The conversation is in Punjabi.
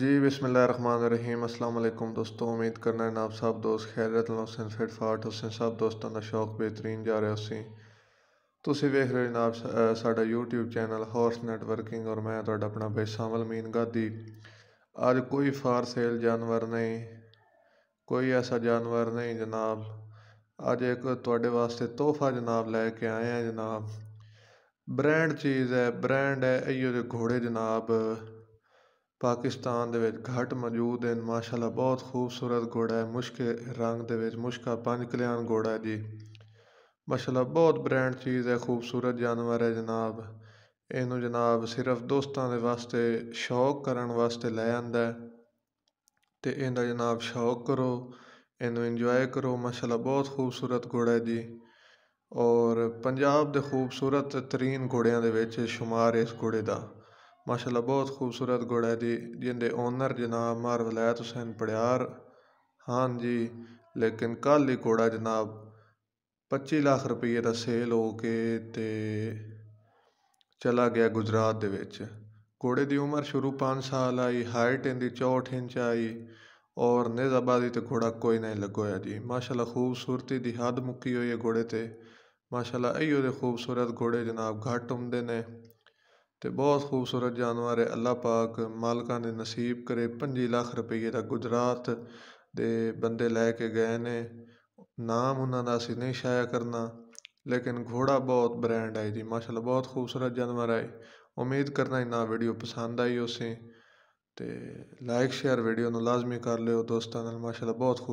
ਜੀ ਬਿਸਮਿਲ੍ਲਾ जी बिसमीम अल्लाम ਦੋਸਤੋ ਉਮੀਦ ਕਰਨਾ ਹੈ नाब साहब ਦੋਸਤ ਖੈਰਤ ਹੁਸੈਨ ਫਿਟ ਫਾਟ ਹੁਸੈਨ ਸਾਹਿਬ ਦੋਸਤਾਂ ਦਾ ਸ਼ੌਕ ਬਿਹਤਰੀਨ ਜਾ ਰਿਹਾ ਸੀ ਤੁਸੀਂ ਵੇਖ ਰਹੇ ਜਨਾਬ ਸਾਡਾ YouTube ਚੈਨਲ ਹਾਰਸ ਨੈਟਵਰਕਿੰਗ ਔਰ ਮੈਂ ਤੁਹਾਡਾ ਆਪਣਾ ਬੇਸਾਮਲ ਮੀਨ ਗਾਦੀ ਅੱਜ ਕੋਈ ਫਾਰ ਸੇਲ ਜਾਨਵਰ ਨਹੀਂ ਕੋਈ ਐਸਾ ਜਾਨਵਰ ਨਹੀਂ ਜਨਾਬ ਅੱਜ ਇੱਕ ਤੁਹਾਡੇ ਵਾਸਤੇ ਤੋਹਫਾ ਜਨਾਬ ਲੈ ਕੇ ਆਏ ਆ ਜਨਾਬ ਬ੍ਰਾਂਡ ਚੀਜ਼ ਹੈ ਬ੍ਰਾਂਡ ਹੈ ਇਹੋ ਜਿਹੇ ਘੋੜੇ ਜਨਾਬ पाकिस्तान घट मौजूद हैं माशाला बहुत खूबसूरत घोड़ा है मुश्क रंग मुश्का पंज कल्याण घोड़ा है जी माशाला बहुत ब्रांड चीज़ है खूबसूरत जानवर है जनाब इनू जनाब सिर्फ दोस्तों के वास्ते शौक करने वास्ते लै आता है इनका जनाब शौक करो इनू इंजॉय करो माशाला बहुत खूबसूरत घोड़ा है जी और पंजाब के खूबसूरत तरीन घोड़िया शुमार है इस घोड़े का माशाल्लाह बहुत खूबसूरत घोड़ा ऐ जी जिंदे ओनर जनाब म्हार वलैत हुसैन पड़यार ਹਨ ਜੀ ਲੇਕਿਨ ਕੱਲ ਹੀ ਘੋੜਾ ਜਨਾਬ 25 ਲੱਖ ਰੁਪਏ ਦਾ ਸੇਲ ਹੋ ਕੇ ਤੇ ਚਲਾ ਗਿਆ ਗੁਜਰਾਤ ਦੇ ਵਿੱਚ ਘੋੜੇ ਦੀ ਉਮਰ ਸ਼ੁਰੂ 5 ਸਾਲ ਆਈ ਹਾਈਟ ਇਹਦੀ 64 ਇੰਚ ਆਈ ਔਰ ਨਿਜ਼ਾਬਾਦੀ ਤੇ ਘੋੜਾ ਕੋਈ ਨਹੀਂ ਲੱਗੋਇਆ ਜੀ ਮਾਸ਼ਾਅੱਲਾ ਖੂਬਸੂਰਤੀ ਦੀ ਹੱਦ ਮੁੱਕੀ ਹੋਈ ਹੈ ਘੋੜੇ ਤੇ ਮਾਸ਼ਾਅੱਲਾ ਇਹੋ ਦੇ ਖੂਬਸੂਰਤ ਘੋੜੇ ਜਨਾਬ ਘੱਟ ਹੁੰਦੇ ਨੇ ਤੇ ਬਹੁਤ ਖੂਬਸੂਰਤ ਜਾਨਵਰ ਹੈ ਅੱਲਾਹ ਪਾਕ ਮਾਲਕਾਂ ਨੇ ਨਸੀਬ ਕਰੇ 5 ਲੱਖ ਰੁਪਏ ਦਾ ਗੁਜਰਾਤ ਦੇ ਬੰਦੇ ਲੈ ਕੇ ਗਏ ਨੇ ਨਾਮ ਉਹਨਾਂ ਦਾ ਅਸੀਂ ਨਹੀਂ ਸ਼ਾਇਆ ਕਰਨਾ ਲੇਕਿਨ ਘੋੜਾ ਬਹੁਤ ਬ੍ਰਾਂਡ ਹੈ ਜੀ ਮਾਸ਼ਾਅੱਲਾ ਬਹੁਤ ਖੂਬਸੂਰਤ ਜਾਨਵਰ ਹੈ ਉਮੀਦ ਕਰਨਾ ਇਹਨਾਂ ਵੀਡੀਓ ਪਸੰਦ ਆਈ ਹੋਸੇ ਤੇ ਲਾਈਕ ਸ਼ੇਅਰ ਵੀਡੀਓ ਨੂੰ ਲਾਜ਼ਮੀ ਕਰ ਲਿਓ ਦੋਸਤਾਂ ਨਾਲ ਮਾਸ਼ਾਅੱਲਾ ਬਹੁਤ